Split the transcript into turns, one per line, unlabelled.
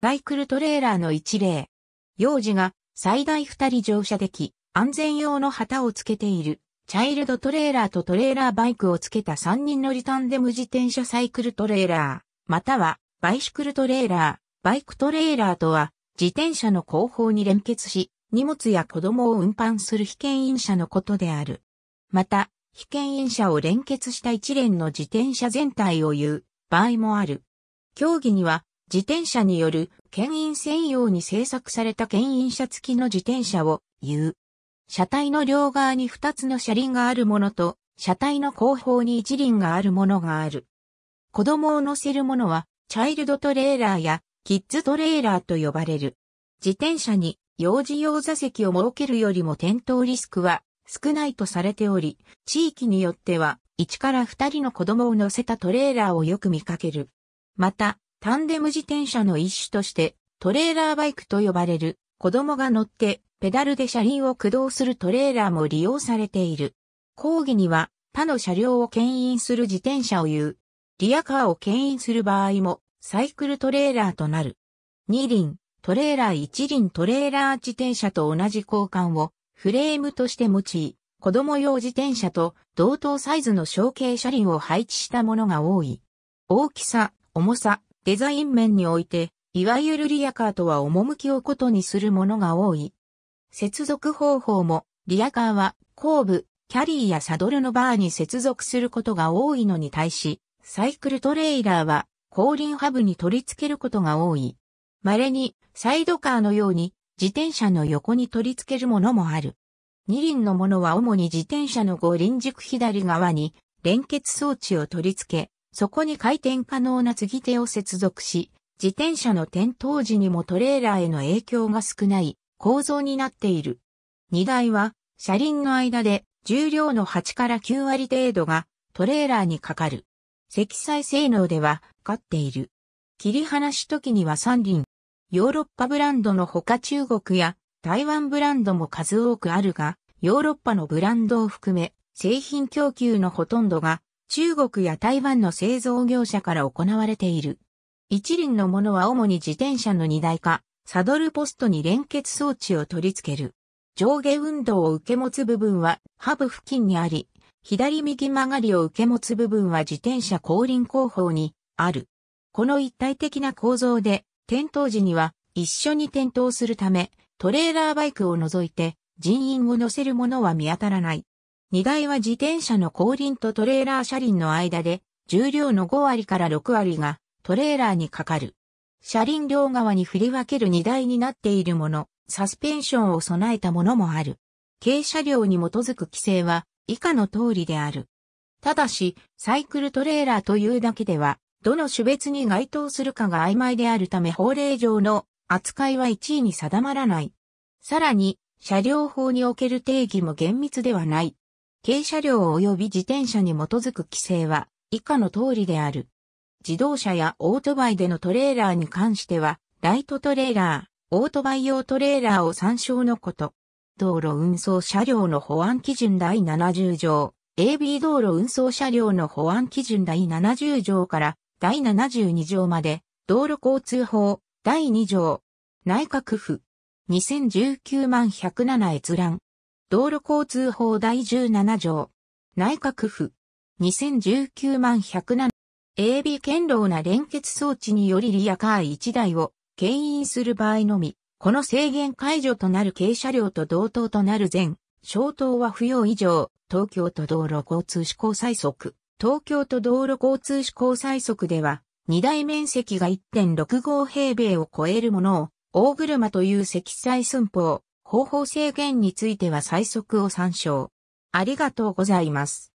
バイクルトレーラーの一例。幼児が最大2人乗車でき、安全用の旗をつけている、チャイルドトレーラーとトレーラーバイクをつけた3人乗りタンデム自転車サイクルトレーラー、またはバイシクルトレーラー、バイクトレーラーとは、自転車の後方に連結し、荷物や子供を運搬する被験員車のことである。また、被験員車を連結した一連の自転車全体を言う場合もある。競技には自転車による牽引専用に製作された牽引車付きの自転車を言う。車体の両側に2つの車輪があるものと、車体の後方に一輪があるものがある。子供を乗せるものは、チャイルドトレーラーやキッズトレーラーと呼ばれる。自転車に幼児用座席を設けるよりも転倒リスクは少ないとされており、地域によっては1から2人の子供を乗せたトレーラーをよく見かける。また、タンデム自転車の一種として、トレーラーバイクと呼ばれる、子供が乗って、ペダルで車輪を駆動するトレーラーも利用されている。講義には、他の車両を牽引する自転車を言う。リアカーを牽引する場合も、サイクルトレーラーとなる。二輪、トレーラー一輪トレーラー自転車と同じ交換を、フレームとして用い、子供用自転車と同等サイズの小径車輪を配置したものが多い。大きさ、重さ、デザイン面において、いわゆるリアカーとは趣をことにするものが多い。接続方法も、リアカーは後部、キャリーやサドルのバーに接続することが多いのに対し、サイクルトレーラーは後輪ハブに取り付けることが多い。稀にサイドカーのように自転車の横に取り付けるものもある。二輪のものは主に自転車の五輪軸左側に連結装置を取り付け、そこに回転可能な継ぎ手を接続し、自転車の転倒時にもトレーラーへの影響が少ない構造になっている。荷台は車輪の間で重量の8から9割程度がトレーラーにかかる。積載性能では勝っている。切り離し時には三輪。ヨーロッパブランドのほか中国や台湾ブランドも数多くあるが、ヨーロッパのブランドを含め製品供給のほとんどが中国や台湾の製造業者から行われている。一輪のものは主に自転車の荷台か、サドルポストに連結装置を取り付ける。上下運動を受け持つ部分はハブ付近にあり、左右曲がりを受け持つ部分は自転車後輪後方にある。この一体的な構造で、転倒時には一緒に転倒するため、トレーラーバイクを除いて人員を乗せるものは見当たらない。荷台は自転車の後輪とトレーラー車輪の間で、重量の5割から6割がトレーラーにかかる。車輪両側に振り分ける荷台になっているもの、サスペンションを備えたものもある。軽車両に基づく規制は以下の通りである。ただし、サイクルトレーラーというだけでは、どの種別に該当するかが曖昧であるため法令上の扱いは1位に定まらない。さらに、車両法における定義も厳密ではない。軽車両及び自転車に基づく規制は以下の通りである。自動車やオートバイでのトレーラーに関しては、ライトトレーラー、オートバイ用トレーラーを参照のこと。道路運送車両の保安基準第70条、AB 道路運送車両の保安基準第70条から第72条まで、道路交通法第2条、内閣府、2019万107閲覧。道路交通法第17条。内閣府。2019万107。AB 堅牢な連結装置によりリアカー1台を牽引する場合のみ、この制限解除となる軽車両と同等となる全、消灯は不要以上、東京都道路交通施行最速。東京都道路交通施行最速では、2台面積が1.65平米を超えるものを、大車という積載寸法、方法制限については最速を参照。ありがとうございます。